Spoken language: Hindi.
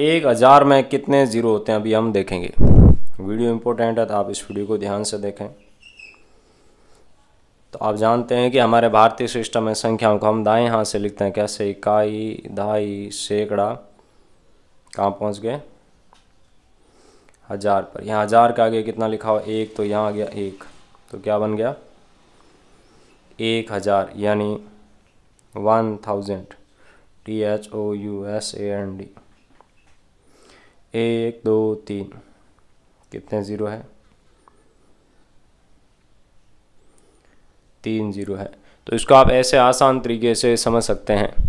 एक हज़ार में कितने ज़ीरो होते हैं अभी हम देखेंगे वीडियो इम्पोर्टेंट है तो आप इस वीडियो को ध्यान से देखें तो आप जानते हैं कि हमारे भारतीय सिस्टम में संख्याओं को हम दाएं हाथ से लिखते हैं कैसे इकाई दहाई सैकड़ा कहाँ पहुँच गए हज़ार पर यहाँ हज़ार का आगे कितना लिखा हुआ एक तो यहाँ आ गया एक तो क्या बन गया एक हज़ार यानी one thousand T H O U S A N D एक दो तीन कितने ज़ीरो है तीन ज़ीरो है तो इसको आप ऐसे आसान तरीके से समझ सकते हैं